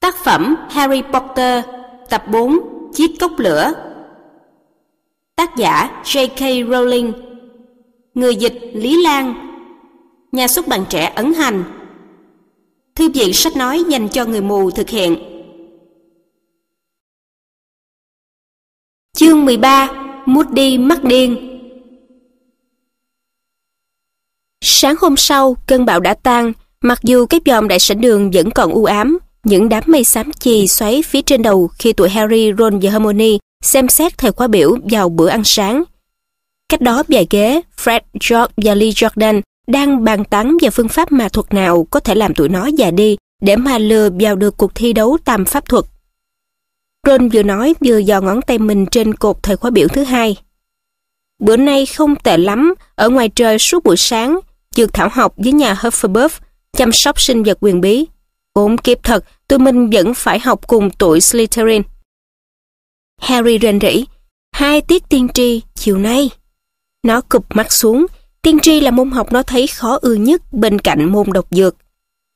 Tác phẩm Harry Potter, tập 4, Chiếc cốc lửa. Tác giả J.K. Rowling. Người dịch Lý Lan. Nhà xuất bản trẻ Ấn Hành. Thư viện sách nói dành cho người mù thực hiện. Chương 13, đi mắc điên. Sáng hôm sau, cơn bão đã tan, mặc dù cái dòm đại sảnh đường vẫn còn u ám, những đám mây xám chì xoáy phía trên đầu khi tụi Harry, Ron và Hermione xem xét thời khóa biểu vào bữa ăn sáng. Cách đó vài ghế, Fred, George và Lee Jordan đang bàn tán về phương pháp mà thuật nào có thể làm tụi nó già đi để mà lừa vào được cuộc thi đấu tam pháp thuật. Ron vừa nói vừa dò ngón tay mình trên cột thời khóa biểu thứ hai. Bữa nay không tệ lắm, ở ngoài trời suốt buổi sáng, dược thảo học với nhà Hufflepuff, chăm sóc sinh vật quyền bí, cũng kiếp thật, tụi mình vẫn phải học cùng tuổi Slytherin. Harry rên rỉ, hai tiết tiên tri chiều nay. Nó cụp mắt xuống, tiên tri là môn học nó thấy khó ưa nhất bên cạnh môn độc dược.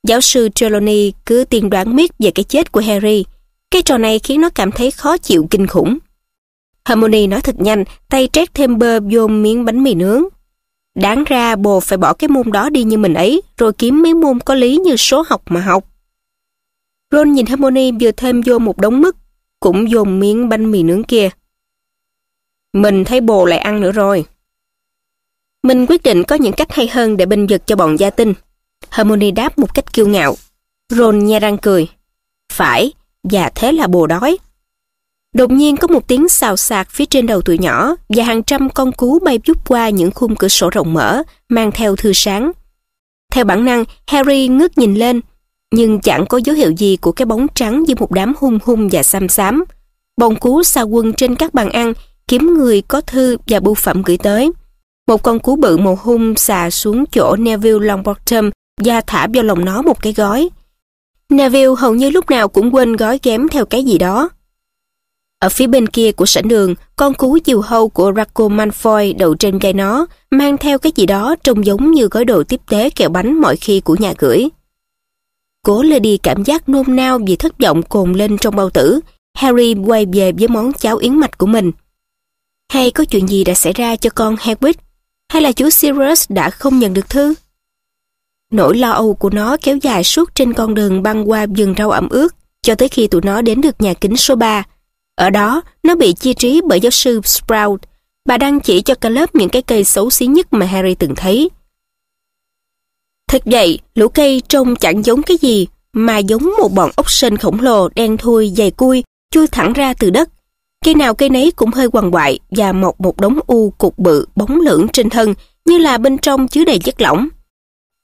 Giáo sư Trelawney cứ tiên đoán miết về cái chết của Harry. Cái trò này khiến nó cảm thấy khó chịu kinh khủng. Harmony nói thật nhanh, tay trét thêm bơ vô miếng bánh mì nướng. Đáng ra bồ phải bỏ cái môn đó đi như mình ấy, rồi kiếm mấy môn có lý như số học mà học. Ron nhìn Harmony vừa thêm vô một đống mứt, cũng dồn miếng bánh mì nướng kia. Mình thấy bồ lại ăn nữa rồi. Mình quyết định có những cách hay hơn để binh vực cho bọn gia tinh. Harmony đáp một cách kiêu ngạo. Ron nhe răng cười. Phải, và thế là bồ đói. Đột nhiên có một tiếng xào xạc phía trên đầu tụi nhỏ và hàng trăm con cú bay vút qua những khung cửa sổ rộng mở, mang theo thư sáng. Theo bản năng, Harry ngước nhìn lên nhưng chẳng có dấu hiệu gì của cái bóng trắng dưới một đám hung hung và xăm xám. Bồng cú xa quân trên các bàn ăn, kiếm người có thư và bưu phẩm gửi tới. Một con cú bự màu hung xà xuống chỗ Neville Longbottom và thả vào lòng nó một cái gói. Neville hầu như lúc nào cũng quên gói ghém theo cái gì đó. Ở phía bên kia của sảnh đường, con cú diều hâu của Draco Malfoy đậu trên gai nó, mang theo cái gì đó trông giống như gói đồ tiếp tế kẹo bánh mọi khi của nhà gửi. Cố lê đi cảm giác nôn nao vì thất vọng cồn lên trong bao tử. Harry quay về với món cháo yến mạch của mình. Hay có chuyện gì đã xảy ra cho con Hedwig? Hay là chú Sirius đã không nhận được thư? Nỗi lo âu của nó kéo dài suốt trên con đường băng qua vườn rau ẩm ướt cho tới khi tụi nó đến được nhà kính số 3. Ở đó, nó bị chi trí bởi giáo sư Sprout. Bà đang chỉ cho cả lớp những cái cây xấu xí nhất mà Harry từng thấy – Thật vậy, lũ cây trông chẳng giống cái gì, mà giống một bọn ốc sên khổng lồ đen thui dày cui, chui thẳng ra từ đất. Cây nào cây nấy cũng hơi quằn quại và mọc một đống u cục bự bóng lưỡng trên thân, như là bên trong chứa đầy chất lỏng.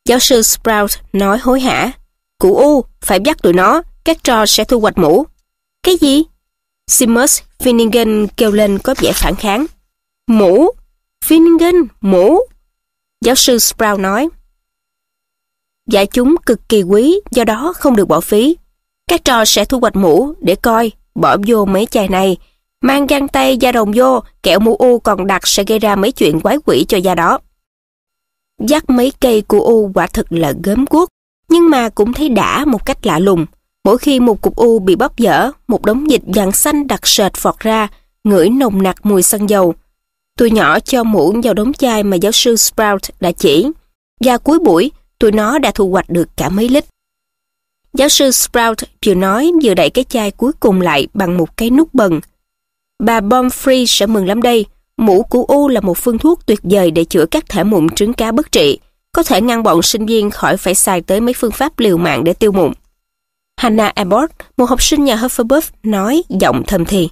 Giáo sư Sprout nói hối hả. "Củ u, phải dắt tụi nó, các trò sẽ thu hoạch mũ. Cái gì? Seamus Finnegan kêu lên có vẻ phản kháng. Mũ? Finnegan, mũ? Giáo sư Sprout nói giải chúng cực kỳ quý do đó không được bỏ phí. Các trò sẽ thu hoạch mũ để coi, bỏ vô mấy chai này. Mang găng tay da đồng vô, kẹo mũ u còn đặc sẽ gây ra mấy chuyện quái quỷ cho da đó. Dắt mấy cây của u quả thực là gớm guốc, nhưng mà cũng thấy đã một cách lạ lùng. Mỗi khi một cục u bị bóp dở, một đống dịch vàng xanh đặc sệt phọt ra, ngửi nồng nặc mùi xăng dầu. Tôi nhỏ cho mũ vào đống chai mà giáo sư Sprout đã chỉ. Và cuối buổi, tụi nó đã thu hoạch được cả mấy lít. Giáo sư Sprout vừa nói vừa đẩy cái chai cuối cùng lại bằng một cái nút bần. Bà Bomfrey sẽ mừng lắm đây. Mũ của U là một phương thuốc tuyệt vời để chữa các thể mụn trứng cá bất trị, có thể ngăn bọn sinh viên khỏi phải xài tới mấy phương pháp liều mạng để tiêu mụn. Hannah Abbott, một học sinh nhà Hufflepuff, nói giọng thầm thì.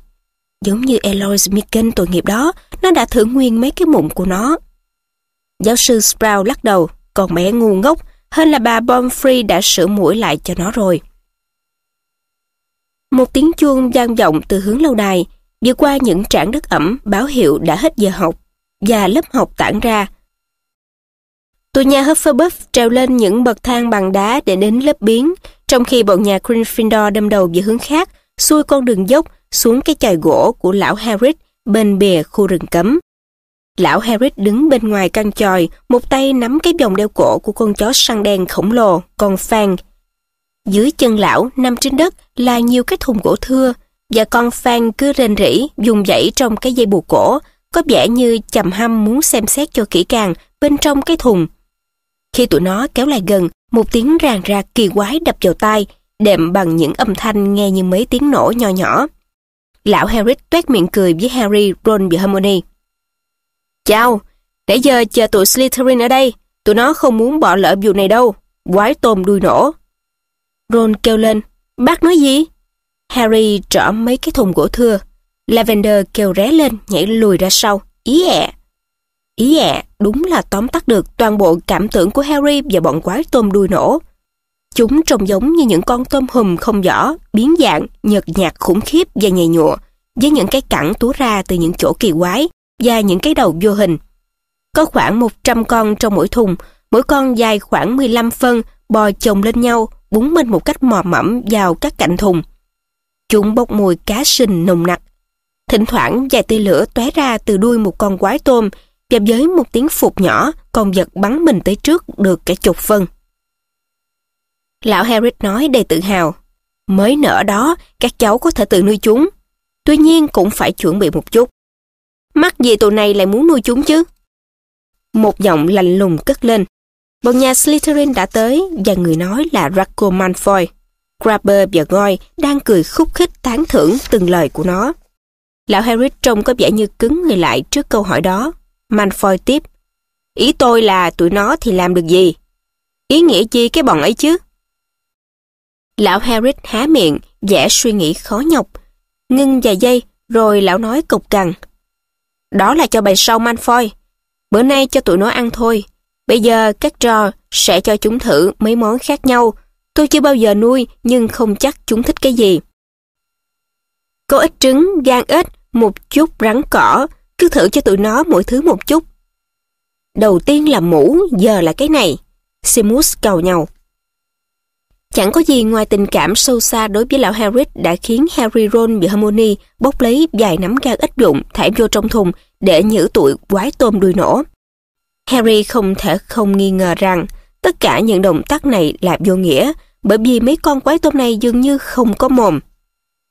Giống như eloy Micken tội nghiệp đó, nó đã thử nguyên mấy cái mụn của nó. Giáo sư Sprout lắc đầu còn mẹ ngu ngốc, hơn là bà Bomfrey đã sửa mũi lại cho nó rồi. Một tiếng chuông vang vọng từ hướng lâu đài, đi qua những trảng đất ẩm báo hiệu đã hết giờ học, và lớp học tản ra. Tụi nhà Hufflepuff trèo lên những bậc thang bằng đá để đến lớp biến, trong khi bọn nhà Gryffindor đâm đầu về hướng khác, xuôi con đường dốc xuống cái chòi gỗ của lão Harris bên bìa khu rừng cấm. Lão Harris đứng bên ngoài căn tròi, một tay nắm cái vòng đeo cổ của con chó săn đen khổng lồ, con Phan. Dưới chân lão, nằm trên đất là nhiều cái thùng gỗ thưa, và con Phan cứ rên rỉ, dùng dãy trong cái dây buộc cổ, có vẻ như chầm hâm muốn xem xét cho kỹ càng bên trong cái thùng. Khi tụi nó kéo lại gần, một tiếng ràng rạc kỳ quái đập vào tai, đệm bằng những âm thanh nghe như mấy tiếng nổ nhỏ nhỏ. Lão Harris tuét miệng cười với Harry, Ron và Hermione. Chào, để giờ chờ tụi Slytherin ở đây, tụi nó không muốn bỏ lỡ vụ này đâu, quái tôm đuôi nổ. Ron kêu lên, bác nói gì? Harry trỏ mấy cái thùng gỗ thưa. Lavender kêu ré lên, nhảy lùi ra sau, ý ẹ. Ý ẹ đúng là tóm tắt được toàn bộ cảm tưởng của Harry và bọn quái tôm đuôi nổ. Chúng trông giống như những con tôm hùm không giỏ, biến dạng, nhợt nhạt khủng khiếp và nhầy nhụa, với những cái cẳng túa ra từ những chỗ kỳ quái và những cái đầu vô hình. Có khoảng 100 con trong mỗi thùng, mỗi con dài khoảng 15 phân, bò chồng lên nhau, búng lên một cách mò mẫm vào các cạnh thùng. Chúng bốc mùi cá sình nồng nặc. Thỉnh thoảng vài tia lửa tóe ra từ đuôi một con quái tôm và với một tiếng phục nhỏ, con vật bắn mình tới trước được cả chục phân. Lão Harris nói đầy tự hào, mới nở đó các cháu có thể tự nuôi chúng, tuy nhiên cũng phải chuẩn bị một chút mắc gì tụi này lại muốn nuôi chúng chứ? Một giọng lạnh lùng cất lên. Bọn nhà Slytherin đã tới và người nói là Draco Malfoy. Grabber và Goy đang cười khúc khích tán thưởng từng lời của nó. Lão Harry trông có vẻ như cứng người lại trước câu hỏi đó. Malfoy tiếp. Ý tôi là tụi nó thì làm được gì? Ý nghĩa chi cái bọn ấy chứ? Lão Harry há miệng, vẻ suy nghĩ khó nhọc. Ngưng vài giây, rồi lão nói cục cằn. Đó là cho bầy sâu Malfoy. Bữa nay cho tụi nó ăn thôi. Bây giờ các trò sẽ cho chúng thử mấy món khác nhau. Tôi chưa bao giờ nuôi nhưng không chắc chúng thích cái gì. Có ít trứng, gan ếch, một chút rắn cỏ. Cứ thử cho tụi nó mỗi thứ một chút. Đầu tiên là mũ, giờ là cái này. Simus cầu nhau. Chẳng có gì ngoài tình cảm sâu xa đối với lão Harris đã khiến Harry Ron bị Hermione bốc lấy vài nắm gan ít dụng thả vô trong thùng để nhử tụi quái tôm đuôi nổ. Harry không thể không nghi ngờ rằng tất cả những động tác này là vô nghĩa bởi vì mấy con quái tôm này dường như không có mồm.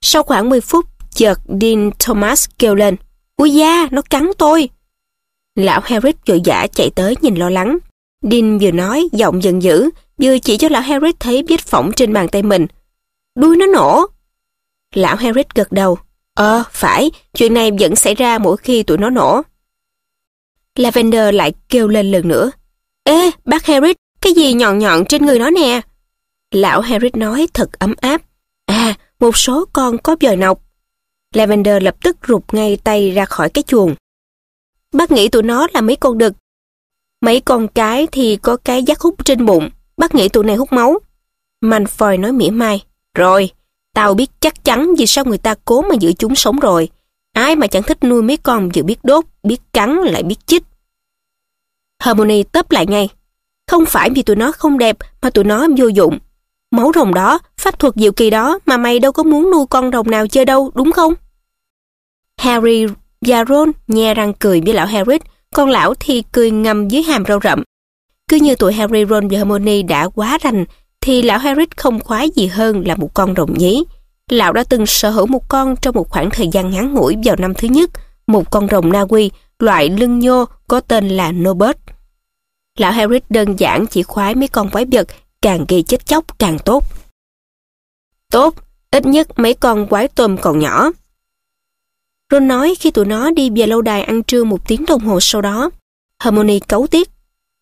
Sau khoảng 10 phút, chợt Dean Thomas kêu lên, Úi da, nó cắn tôi! Lão Harris vội vã chạy tới nhìn lo lắng. Dean vừa nói, giọng giận dữ, vừa chỉ cho lão Harris thấy vết phỏng trên bàn tay mình. Đuôi nó nổ. Lão Harris gật đầu. Ờ, phải, chuyện này vẫn xảy ra mỗi khi tụi nó nổ. Lavender lại kêu lên lần nữa. Ê, bác Harris, cái gì nhọn nhọn trên người nó nè? Lão Harris nói thật ấm áp. À, một số con có vòi nọc. Lavender lập tức rụt ngay tay ra khỏi cái chuồng. Bác nghĩ tụi nó là mấy con đực. Mấy con cái thì có cái giác hút trên bụng, bác nghĩ tụi này hút máu. Manfoy nói mỉa mai, rồi, tao biết chắc chắn vì sao người ta cố mà giữ chúng sống rồi. Ai mà chẳng thích nuôi mấy con vừa biết đốt, biết cắn lại biết chích. Harmony tấp lại ngay. Không phải vì tụi nó không đẹp mà tụi nó vô dụng. Máu rồng đó, pháp thuật diệu kỳ đó mà mày đâu có muốn nuôi con rồng nào chơi đâu, đúng không? Harry và Ron nhe răng cười với lão Harry, con lão thì cười ngầm dưới hàm râu rậm. Cứ như tụi Harry, Ron và Hermione đã quá rành, thì lão Harry không khoái gì hơn là một con rồng nhí. Lão đã từng sở hữu một con trong một khoảng thời gian ngắn ngủi vào năm thứ nhất, một con rồng Na Uy, loại lưng nhô có tên là Nobert. Lão Harry đơn giản chỉ khoái mấy con quái vật, càng gây chết chóc càng tốt. Tốt, ít nhất mấy con quái tôm còn nhỏ. Ron nói khi tụi nó đi về lâu đài ăn trưa một tiếng đồng hồ sau đó. Harmony cấu tiếc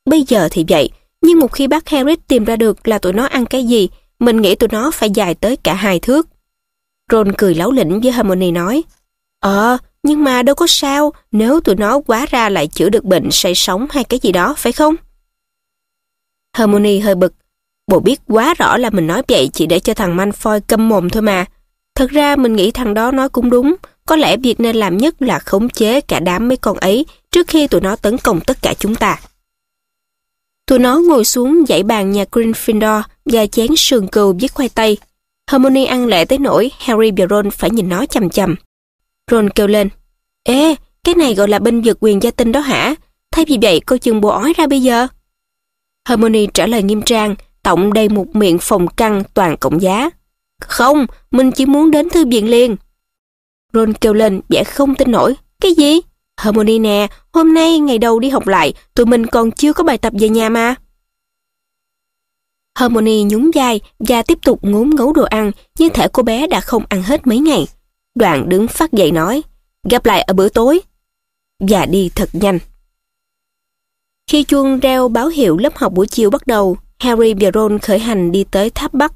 Bây giờ thì vậy, nhưng một khi bác Harris tìm ra được là tụi nó ăn cái gì, mình nghĩ tụi nó phải dài tới cả hai thước. Ron cười láo lĩnh với Harmony nói, Ờ, nhưng mà đâu có sao nếu tụi nó quá ra lại chữa được bệnh say sóng hay cái gì đó, phải không? Harmony hơi bực. Bộ biết quá rõ là mình nói vậy chỉ để cho thằng Manfoy câm mồm thôi mà. Thật ra mình nghĩ thằng đó nói cũng đúng. Có lẽ việc nên làm nhất là khống chế cả đám mấy con ấy trước khi tụi nó tấn công tất cả chúng ta. Tụi nó ngồi xuống dãy bàn nhà Gryffindor và chén sườn cừu với khoai tây. Hermione ăn lẹ tới nỗi Harry và Ron phải nhìn nó chầm chầm. Ron kêu lên, Ê, cái này gọi là binh vực quyền gia tinh đó hả? Thay vì vậy coi chừng bộ ói ra bây giờ. Hermione trả lời nghiêm trang, tổng đầy một miệng phòng căng toàn cộng giá. Không, mình chỉ muốn đến thư viện liền. Ron kêu lên vẻ không tin nổi. Cái gì? Harmony nè, hôm nay ngày đầu đi học lại, tụi mình còn chưa có bài tập về nhà mà. Harmony nhún vai và tiếp tục ngốn ngấu đồ ăn, như thể cô bé đã không ăn hết mấy ngày. Đoạn đứng phát dậy nói, gặp lại ở bữa tối. Và đi thật nhanh. Khi chuông reo báo hiệu lớp học buổi chiều bắt đầu, Harry và Ron khởi hành đi tới tháp Bắc.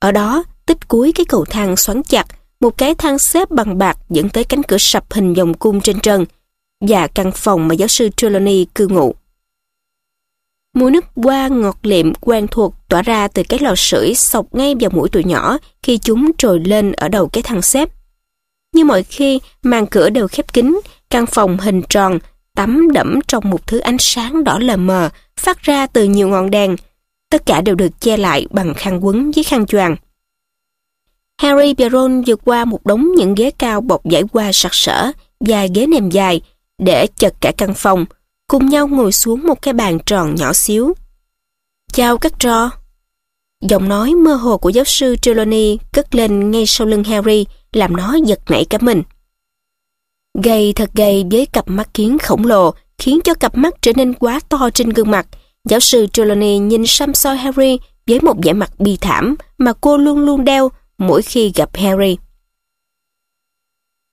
Ở đó, tích cuối cái cầu thang xoắn chặt, một cái thang xếp bằng bạc dẫn tới cánh cửa sập hình vòng cung trên trần, và căn phòng mà giáo sư Trelawney cư ngụ. Mùi nước hoa ngọt liệm quen thuộc tỏa ra từ cái lò sưởi sọc ngay vào mũi tụi nhỏ khi chúng trồi lên ở đầu cái thang xếp. Như mọi khi, màn cửa đều khép kín, căn phòng hình tròn, tắm đẫm trong một thứ ánh sáng đỏ lờ mờ phát ra từ nhiều ngọn đèn. Tất cả đều được che lại bằng khăn quấn với khăn choàng. Harry và vượt qua một đống những ghế cao bọc giải hoa sặc sỡ và ghế nệm dài, để chật cả căn phòng, cùng nhau ngồi xuống một cái bàn tròn nhỏ xíu. Chào các trò. Giọng nói mơ hồ của giáo sư Trelawney cất lên ngay sau lưng Harry, làm nó giật nảy cả mình. Gầy thật gầy với cặp mắt kiến khổng lồ, khiến cho cặp mắt trở nên quá to trên gương mặt. Giáo sư Trelawney nhìn xăm soi Harry với một vẻ mặt bi thảm mà cô luôn luôn đeo mỗi khi gặp Harry.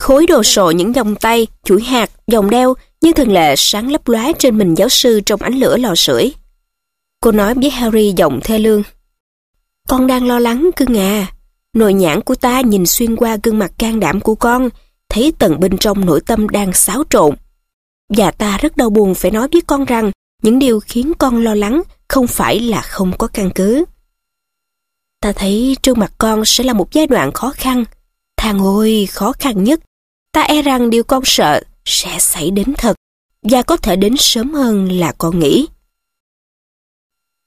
Khối đồ sộ những dòng tay, chuỗi hạt, vòng đeo như thường lệ sáng lấp lóa trên mình giáo sư trong ánh lửa lò sưởi. Cô nói với Harry giọng thê lương. Con đang lo lắng cưng à. Nồi nhãn của ta nhìn xuyên qua gương mặt can đảm của con, thấy tầng bên trong nội tâm đang xáo trộn. Và ta rất đau buồn phải nói với con rằng những điều khiến con lo lắng không phải là không có căn cứ. Ta thấy trước mặt con sẽ là một giai đoạn khó khăn. Thằng ôi, khó khăn nhất ta e rằng điều con sợ sẽ xảy đến thật và có thể đến sớm hơn là con nghĩ.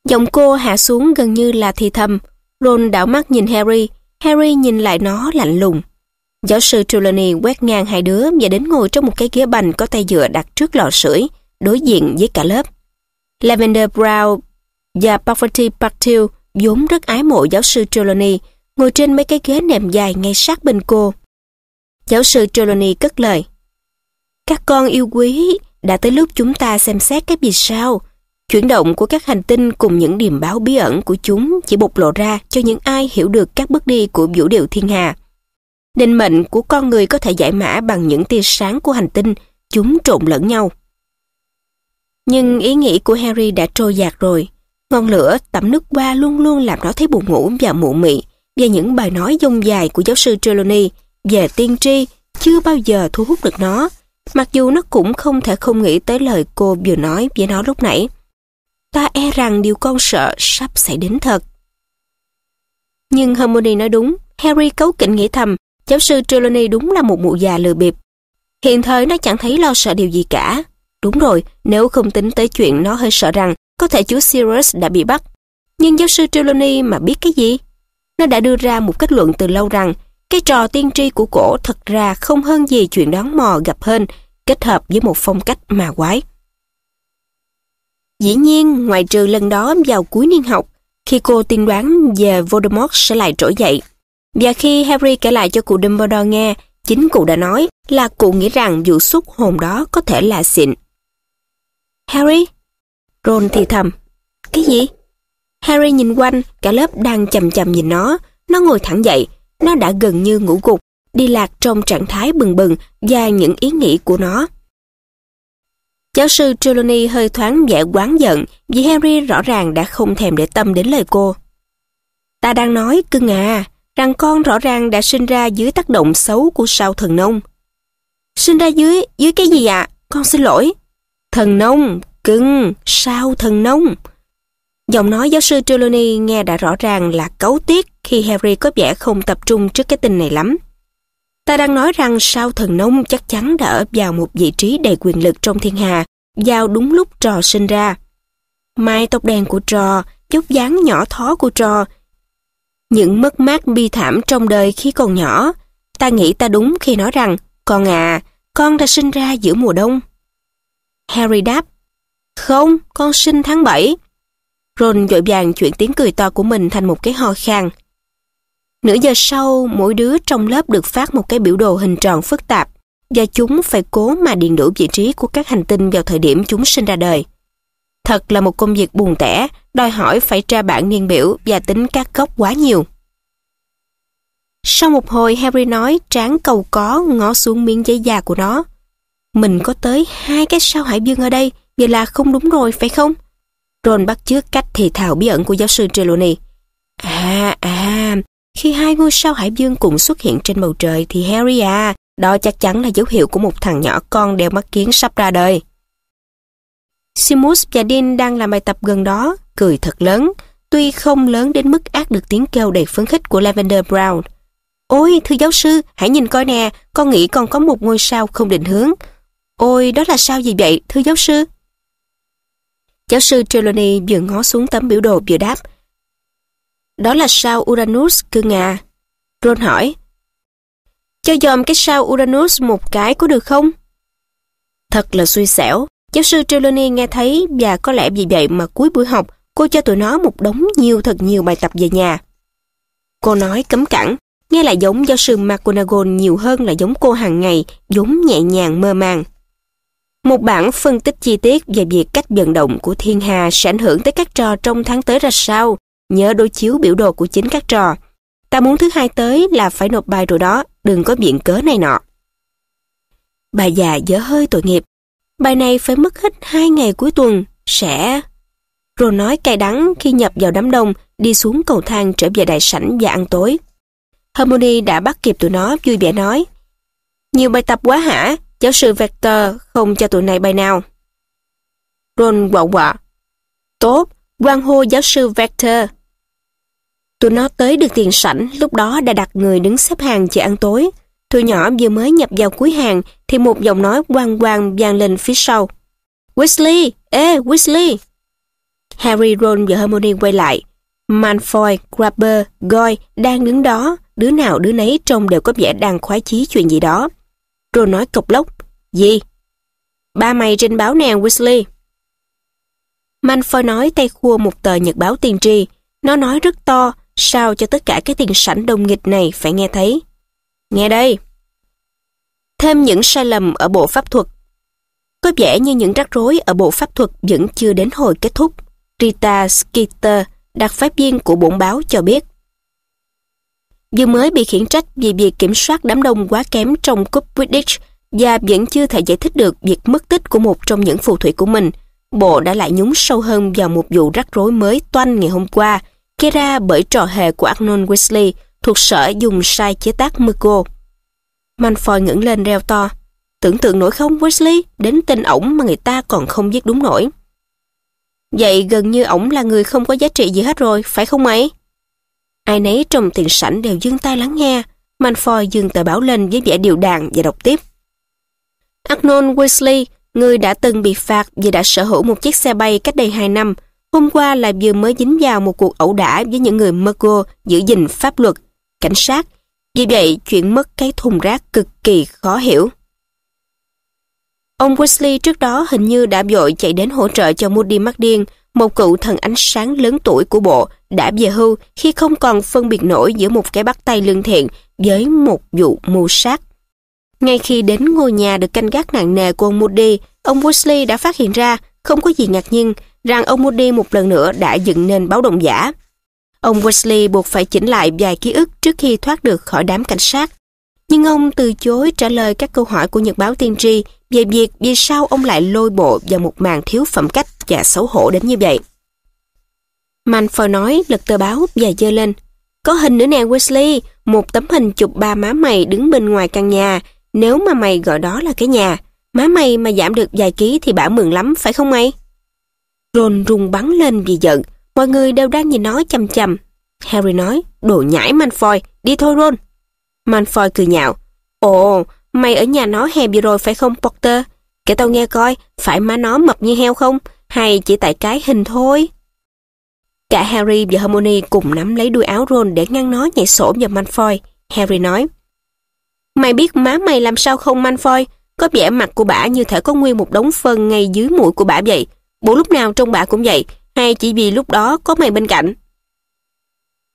Giọng cô hạ xuống gần như là thì thầm. Ron đảo mắt nhìn Harry, Harry nhìn lại nó lạnh lùng. Giáo sư Trelawney quét ngang hai đứa và đến ngồi trong một cái ghế bành có tay dựa đặt trước lò sưởi, đối diện với cả lớp. Lavender Brown và Poverty Patil vốn rất ái mộ giáo sư Trelawney, ngồi trên mấy cái ghế nệm dài ngay sát bên cô. Giáo sư Trelawney cất lời. Các con yêu quý, đã tới lúc chúng ta xem xét cái vì sao. Chuyển động của các hành tinh cùng những điểm báo bí ẩn của chúng chỉ bộc lộ ra cho những ai hiểu được các bước đi của vũ điệu thiên hà. Định mệnh của con người có thể giải mã bằng những tia sáng của hành tinh, chúng trộn lẫn nhau. Nhưng ý nghĩ của Harry đã trôi dạt rồi. Ngọn lửa tẩm nước qua luôn luôn làm nó thấy buồn ngủ và mụ mị và những bài nói dông dài của giáo sư Trelawney về tiên tri chưa bao giờ thu hút được nó, mặc dù nó cũng không thể không nghĩ tới lời cô vừa nói với nó lúc nãy. Ta e rằng điều con sợ sắp xảy đến thật. Nhưng Hermione nói đúng, Harry cấu kỉnh nghĩ thầm, giáo sư Trelawney đúng là một mụ già lừa bịp. Hiện thời nó chẳng thấy lo sợ điều gì cả. Đúng rồi, nếu không tính tới chuyện nó hơi sợ rằng có thể chú Sirius đã bị bắt. Nhưng giáo sư Trelawney mà biết cái gì? Nó đã đưa ra một kết luận từ lâu rằng cái trò tiên tri của cổ thật ra không hơn gì chuyện đoán mò gặp hên, kết hợp với một phong cách mà quái. Dĩ nhiên, ngoài trừ lần đó vào cuối niên học, khi cô tiên đoán về Voldemort sẽ lại trỗi dậy. Và khi Harry kể lại cho cụ Dumbledore nghe, chính cụ đã nói là cụ nghĩ rằng vụ xúc hồn đó có thể là xịn. Harry? Ron thì thầm. Cái gì? Harry nhìn quanh, cả lớp đang chầm chầm nhìn nó. Nó ngồi thẳng dậy, nó đã gần như ngủ gục, đi lạc trong trạng thái bừng bừng và những ý nghĩ của nó. Giáo sư Trelawney hơi thoáng vẻ quán giận vì Harry rõ ràng đã không thèm để tâm đến lời cô. Ta đang nói cưng à, rằng con rõ ràng đã sinh ra dưới tác động xấu của sao thần nông. Sinh ra dưới, dưới cái gì ạ? À? Con xin lỗi. Thần nông, cưng, sao thần nông? Giọng nói giáo sư Trelawney nghe đã rõ ràng là cấu tiết khi Harry có vẻ không tập trung trước cái tin này lắm. Ta đang nói rằng sao thần nông chắc chắn đã ở vào một vị trí đầy quyền lực trong thiên hà, vào đúng lúc trò sinh ra. Mai tóc đen của trò, chút dáng nhỏ thó của trò, những mất mát bi thảm trong đời khi còn nhỏ, ta nghĩ ta đúng khi nói rằng, con à, con đã sinh ra giữa mùa đông. Harry đáp, không, con sinh tháng 7. Ron vội vàng chuyển tiếng cười to của mình thành một cái ho khan. Nửa giờ sau, mỗi đứa trong lớp được phát một cái biểu đồ hình tròn phức tạp và chúng phải cố mà điền đủ vị trí của các hành tinh vào thời điểm chúng sinh ra đời. Thật là một công việc buồn tẻ, đòi hỏi phải tra bản niên biểu và tính các góc quá nhiều. Sau một hồi Harry nói trán cầu có ngó xuống miếng giấy da của nó. Mình có tới hai cái sao hải dương ở đây, vậy là không đúng rồi phải không? Ron bắt chước cách thì thảo bí ẩn của giáo sư Trelawney. À, à, khi hai ngôi sao hải dương cùng xuất hiện trên bầu trời thì Harry à, đó chắc chắn là dấu hiệu của một thằng nhỏ con đeo mắt kiến sắp ra đời. Simus và Dean đang làm bài tập gần đó, cười thật lớn, tuy không lớn đến mức ác được tiếng kêu đầy phấn khích của Lavender Brown. Ôi, thưa giáo sư, hãy nhìn coi nè, con nghĩ còn có một ngôi sao không định hướng. Ôi, đó là sao gì vậy, thưa giáo sư? Giáo sư Trelawney vừa ngó xuống tấm biểu đồ vừa đáp. Đó là sao Uranus cư ngà. Ron hỏi. Cho dòm cái sao Uranus một cái có được không? Thật là xui xẻo. Giáo sư Trelawney nghe thấy và có lẽ vì vậy mà cuối buổi học cô cho tụi nó một đống nhiều thật nhiều bài tập về nhà. Cô nói cấm cẳng, nghe lại giống giáo sư McGonagall nhiều hơn là giống cô hàng ngày, giống nhẹ nhàng mơ màng. Một bản phân tích chi tiết về việc cách vận động của thiên hà sẽ ảnh hưởng tới các trò trong tháng tới ra sao, nhớ đối chiếu biểu đồ của chính các trò. Ta muốn thứ hai tới là phải nộp bài rồi đó, đừng có biện cớ này nọ. Bà già dở hơi tội nghiệp. Bài này phải mất hết hai ngày cuối tuần, sẽ... Rồi nói cay đắng khi nhập vào đám đông, đi xuống cầu thang trở về đại sảnh và ăn tối. Harmony đã bắt kịp tụi nó vui vẻ nói. Nhiều bài tập quá hả? giáo sư Vector không cho tụi này bài nào. Ron quạo quạ. Tốt, quan hô giáo sư Vector. Tụi nó tới được tiền sảnh, lúc đó đã đặt người đứng xếp hàng chờ ăn tối. Tụi nhỏ vừa mới nhập vào cuối hàng thì một giọng nói quang quang vang lên phía sau. Weasley! Ê, Weasley! Harry, Ron và Hermione quay lại. manfoy, Grabber, Goy đang đứng đó, đứa nào đứa nấy trông đều có vẻ đang khoái chí chuyện gì đó rồi nói cộc lốc. Gì? Ba mày trên báo nè Weasley. Manfoy nói tay khua một tờ nhật báo tiên tri. Nó nói rất to, sao cho tất cả cái tiền sảnh đồng nghịch này phải nghe thấy. Nghe đây. Thêm những sai lầm ở bộ pháp thuật. Có vẻ như những rắc rối ở bộ pháp thuật vẫn chưa đến hồi kết thúc. Rita Skeeter, đặc phái viên của bộ báo cho biết. Dù mới bị khiển trách vì việc kiểm soát đám đông quá kém trong cúp Quidditch và vẫn chưa thể giải thích được việc mất tích của một trong những phù thủy của mình, bộ đã lại nhúng sâu hơn vào một vụ rắc rối mới toanh ngày hôm qua, gây ra bởi trò hề của Arnon Weasley thuộc sở dùng sai chế tác Muggle. Malfoy ngẩng lên reo to. Tưởng tượng nổi không Weasley, đến tên ổng mà người ta còn không viết đúng nổi. Vậy gần như ổng là người không có giá trị gì hết rồi, phải không ấy? Ai nấy trong tiền sảnh đều dương tay lắng nghe. Manfoy dương tờ báo lên với vẻ điều đàn và đọc tiếp. Arnold Wesley, người đã từng bị phạt vì đã sở hữu một chiếc xe bay cách đây 2 năm, hôm qua lại vừa mới dính vào một cuộc ẩu đả với những người Mergo giữ gìn pháp luật, cảnh sát. Vì vậy, chuyện mất cái thùng rác cực kỳ khó hiểu. Ông Wesley trước đó hình như đã vội chạy đến hỗ trợ cho Moody điên một cựu thần ánh sáng lớn tuổi của bộ đã về hưu khi không còn phân biệt nổi giữa một cái bắt tay lương thiện với một vụ mưu sát. Ngay khi đến ngôi nhà được canh gác nặng nề của ông Moody, ông Wesley đã phát hiện ra, không có gì ngạc nhiên, rằng ông Moody một lần nữa đã dựng nên báo động giả. Ông Wesley buộc phải chỉnh lại vài ký ức trước khi thoát được khỏi đám cảnh sát nhưng ông từ chối trả lời các câu hỏi của Nhật báo Tiên tri về việc vì sao ông lại lôi bộ vào một màn thiếu phẩm cách và xấu hổ đến như vậy. Manford nói lật tờ báo và dơ lên. Có hình nữa nè Wesley, một tấm hình chụp ba má mày đứng bên ngoài căn nhà, nếu mà mày gọi đó là cái nhà. Má mày mà giảm được vài ký thì bả mừng lắm, phải không mày? Ron rung bắn lên vì giận. Mọi người đều đang nhìn nó chầm chầm. Harry nói, đồ nhãi Manfoy, đi thôi Ron. Malfoy cười nhạo. Ồ, mày ở nhà nó heo bị rồi phải không Potter? Kể tao nghe coi, phải má nó mập như heo không? Hay chỉ tại cái hình thôi? Cả Harry và Hermione cùng nắm lấy đuôi áo Ron để ngăn nó nhảy sổ vào Malfoy. Harry nói. Mày biết má mày làm sao không Malfoy? Có vẻ mặt của bả như thể có nguyên một đống phân ngay dưới mũi của bả vậy. Bộ lúc nào trông bả cũng vậy, hay chỉ vì lúc đó có mày bên cạnh.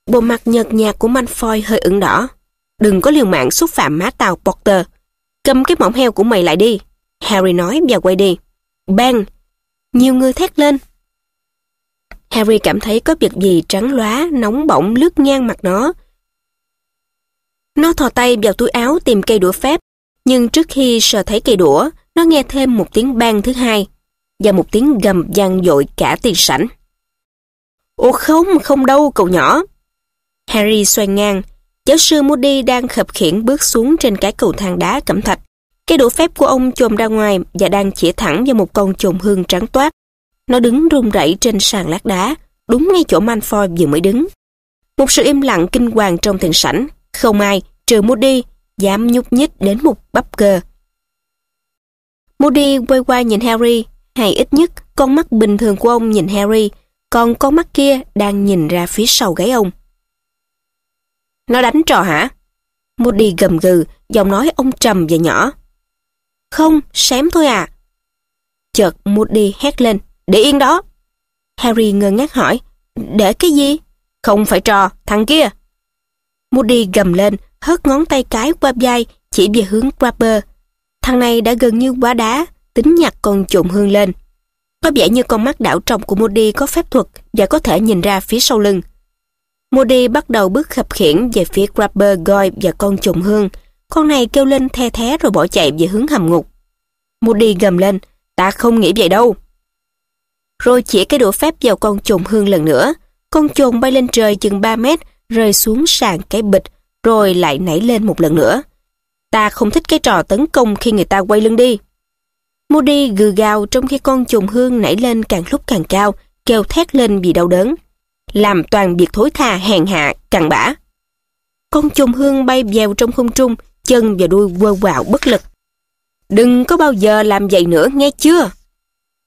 Bộ mặt nhợt nhạt của Malfoy hơi ửng đỏ. Đừng có liều mạng xúc phạm má tàu Porter. Cầm cái mỏng heo của mày lại đi. Harry nói và quay đi. Bang! Nhiều người thét lên. Harry cảm thấy có việc gì trắng lóa, nóng bỏng lướt ngang mặt nó. Nó thò tay vào túi áo tìm cây đũa phép, nhưng trước khi sờ thấy cây đũa, nó nghe thêm một tiếng bang thứ hai và một tiếng gầm vang dội cả tiền sảnh. Ồ không, không đâu cậu nhỏ. Harry xoay ngang, Giáo sư Moody đang khập khiển bước xuống trên cái cầu thang đá cẩm thạch. Cái đũa phép của ông chồm ra ngoài và đang chĩa thẳng vào một con trồn hương trắng toát. Nó đứng run rẩy trên sàn lát đá, đúng ngay chỗ Manfoy vừa mới đứng. Một sự im lặng kinh hoàng trong thượng sảnh, không ai, trừ Moody, dám nhúc nhích đến một bắp cơ. Moody quay qua nhìn Harry, hay ít nhất con mắt bình thường của ông nhìn Harry, còn con mắt kia đang nhìn ra phía sau gáy ông. Nó đánh trò hả? Moody gầm gừ, giọng nói ông trầm và nhỏ. Không, xém thôi à. Chợt Moody hét lên, để yên đó. Harry ngơ ngác hỏi, để cái gì? Không phải trò, thằng kia. Moody gầm lên, hất ngón tay cái qua vai, chỉ về hướng Grabber. Thằng này đã gần như quá đá, tính nhặt còn trộn hương lên. Có vẻ như con mắt đảo trong của Moody có phép thuật và có thể nhìn ra phía sau lưng. Moody bắt đầu bước khập khiển về phía Grabber Goy và con trùng hương. Con này kêu lên the thé rồi bỏ chạy về hướng hầm ngục. Moody gầm lên, ta không nghĩ vậy đâu. Rồi chỉ cái đũa phép vào con trùng hương lần nữa. Con trùng bay lên trời chừng 3 mét, rơi xuống sàn cái bịch, rồi lại nảy lên một lần nữa. Ta không thích cái trò tấn công khi người ta quay lưng đi. Moody gừ gào trong khi con trùng hương nảy lên càng lúc càng cao, kêu thét lên vì đau đớn làm toàn việc thối tha hèn hạ cằn bã. Con chùm hương bay vèo trong không trung, chân và đuôi quơ quào bất lực. Đừng có bao giờ làm vậy nữa nghe chưa?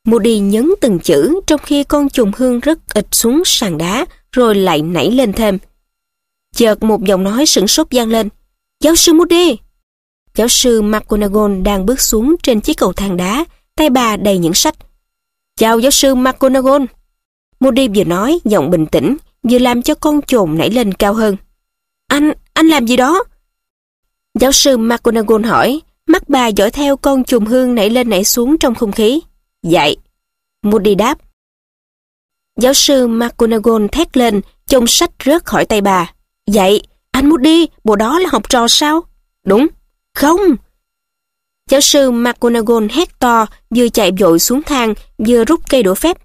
Moody nhấn từng chữ trong khi con chùm hương rất ịt xuống sàn đá rồi lại nảy lên thêm. Chợt một giọng nói sửng sốt vang lên. Giáo sư đi. Giáo sư McGonagall đang bước xuống trên chiếc cầu thang đá, tay bà đầy những sách. Chào giáo sư McGonagall! Moody vừa nói, giọng bình tĩnh, vừa làm cho con trồn nảy lên cao hơn. Anh, anh làm gì đó? Giáo sư McGonagall hỏi, mắt bà dõi theo con chùm hương nảy lên nảy xuống trong không khí. Dạy. Moody đáp. Giáo sư McGonagall thét lên, chồng sách rớt khỏi tay bà. Dạy, anh Moody, bộ đó là học trò sao? Đúng. Không. Giáo sư McGonagall hét to, vừa chạy vội xuống thang, vừa rút cây đũa phép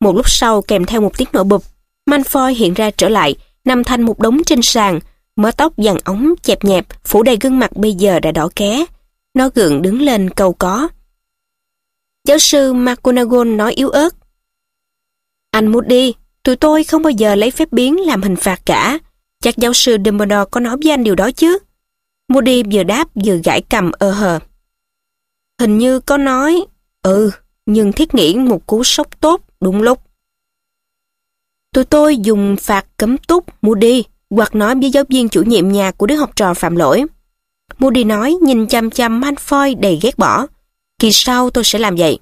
một lúc sau kèm theo một tiếng nổ bụp, Malfoy hiện ra trở lại, nằm thành một đống trên sàn, mớ tóc vàng ống chẹp nhẹp, phủ đầy gương mặt bây giờ đã đỏ ké. Nó gượng đứng lên cầu có. Giáo sư McGonagall nói yếu ớt. Anh muốn đi, tụi tôi không bao giờ lấy phép biến làm hình phạt cả. Chắc giáo sư Dumbledore có nói với anh điều đó chứ? Moody vừa đáp vừa gãi cầm ơ hờ. Hình như có nói, ừ, nhưng thiết nghĩ một cú sốc tốt đúng lúc. Tụi tôi dùng phạt cấm túc Moody hoặc nói với giáo viên chủ nhiệm nhà của đứa học trò phạm lỗi. Moody nói nhìn chăm chăm Manfoy đầy ghét bỏ. Kỳ sau tôi sẽ làm vậy.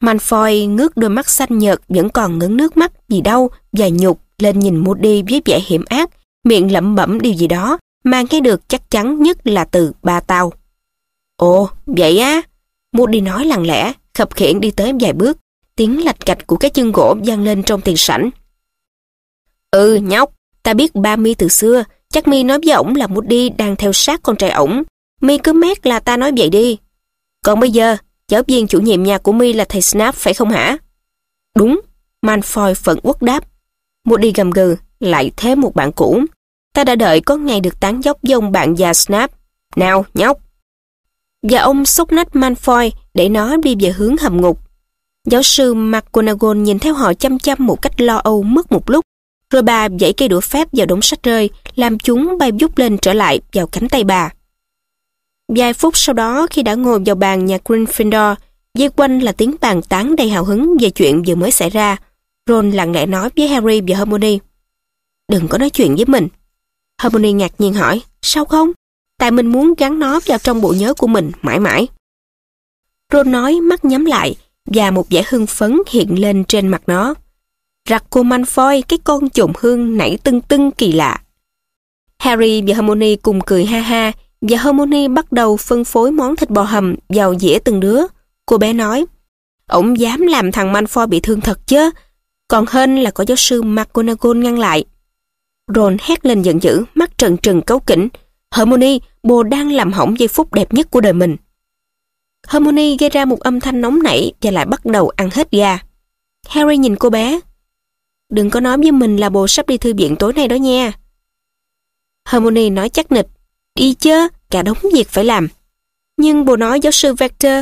Manfoy ngước đôi mắt xanh nhợt vẫn còn ngấn nước mắt vì đau và nhục lên nhìn Moody với vẻ hiểm ác, miệng lẩm bẩm điều gì đó mà nghe được chắc chắn nhất là từ ba tao. Ồ, vậy á? Moody nói lặng lẽ, khập khiễng đi tới vài bước tiếng lạch cạch của cái chân gỗ vang lên trong tiền sảnh. Ừ, nhóc, ta biết ba mi từ xưa, chắc mi nói với ổng là muốn đi đang theo sát con trai ổng. Mi cứ mét là ta nói vậy đi. Còn bây giờ, giáo viên chủ nhiệm nhà của mi là thầy Snap phải không hả? Đúng, Manfoy vẫn uất đáp. Một đi gầm gừ, lại thêm một bạn cũ. Ta đã đợi có ngày được tán dốc dông bạn già Snap. Nào, nhóc! Và ông sốc nách Manfoy để nó đi về hướng hầm ngục. Giáo sư McGonagall nhìn theo họ chăm chăm một cách lo âu mất một lúc. Rồi bà dãy cây đũa phép vào đống sách rơi, làm chúng bay vút lên trở lại vào cánh tay bà. Vài phút sau đó khi đã ngồi vào bàn nhà Gryffindor, dây quanh là tiếng bàn tán đầy hào hứng về chuyện vừa mới xảy ra. Ron lặng lẽ nói với Harry và Hermione. Đừng có nói chuyện với mình. Hermione ngạc nhiên hỏi, sao không? Tại mình muốn gắn nó vào trong bộ nhớ của mình mãi mãi. Ron nói mắt nhắm lại, và một vẻ hưng phấn hiện lên trên mặt nó. Rặt cô Manfoy cái con trộm hương nảy tưng tưng kỳ lạ. Harry và Hermione cùng cười ha ha và Hermione bắt đầu phân phối món thịt bò hầm vào dĩa từng đứa. Cô bé nói, ổng dám làm thằng Manfoy bị thương thật chứ. Còn hơn là có giáo sư McGonagall ngăn lại. Ron hét lên giận dữ, mắt trần trừng cấu kỉnh. Hermione, bồ đang làm hỏng giây phút đẹp nhất của đời mình. Hermione gây ra một âm thanh nóng nảy và lại bắt đầu ăn hết gà. Harry nhìn cô bé. Đừng có nói với mình là bồ sắp đi thư viện tối nay đó nha. Hermione nói chắc nịch. Đi chứ, cả đống việc phải làm. Nhưng bồ nói giáo sư Vector,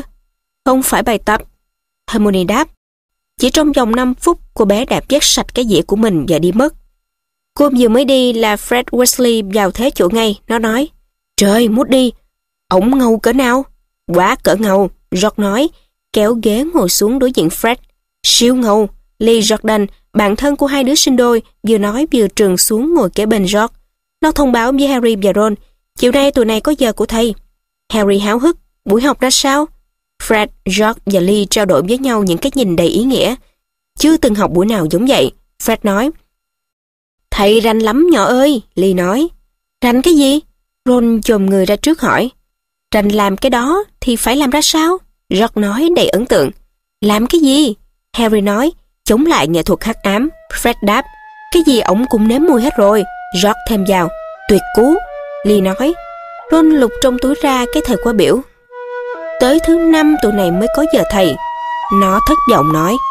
không phải bài tập. Hermione đáp. Chỉ trong vòng 5 phút, cô bé đạp vét sạch cái dĩa của mình và đi mất. Cô vừa mới đi là Fred Wesley vào thế chỗ ngay, nó nói. Trời, mút đi, ổng ngầu cỡ nào? Quá cỡ ngầu, George nói, kéo ghế ngồi xuống đối diện Fred. Siêu ngầu, Lee Jordan, bạn thân của hai đứa sinh đôi, vừa nói vừa trường xuống ngồi kế bên George. Nó thông báo với Harry và Ron, chiều nay tụi này có giờ của thầy. Harry háo hức, buổi học ra sao? Fred, George và Lee trao đổi với nhau những cái nhìn đầy ý nghĩa. Chưa từng học buổi nào giống vậy, Fred nói. Thầy ranh lắm nhỏ ơi, Lee nói. Ranh cái gì? Ron chồm người ra trước hỏi. Rành làm cái đó thì phải làm ra sao? George nói đầy ấn tượng. Làm cái gì? Harry nói, chống lại nghệ thuật hắc ám. Fred đáp, cái gì ổng cũng nếm mùi hết rồi. George thêm vào, tuyệt cú. Lee nói, Ron lục trong túi ra cái thời khóa biểu. Tới thứ năm tụi này mới có giờ thầy. Nó thất vọng nói,